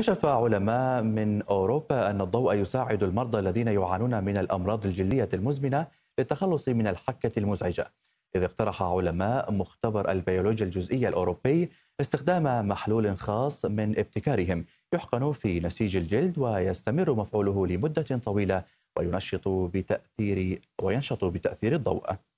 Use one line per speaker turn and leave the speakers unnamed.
كشف علماء من أوروبا أن الضوء يساعد المرضى الذين يعانون من الأمراض الجلدية المزمنة للتخلص من الحكة المزعجة إذ اقترح علماء مختبر البيولوجيا الجزئية الأوروبي استخدام محلول خاص من ابتكارهم يحقن في نسيج الجلد ويستمر مفعوله لمدة طويلة وينشط بتأثير وينشط بتأثير الضوء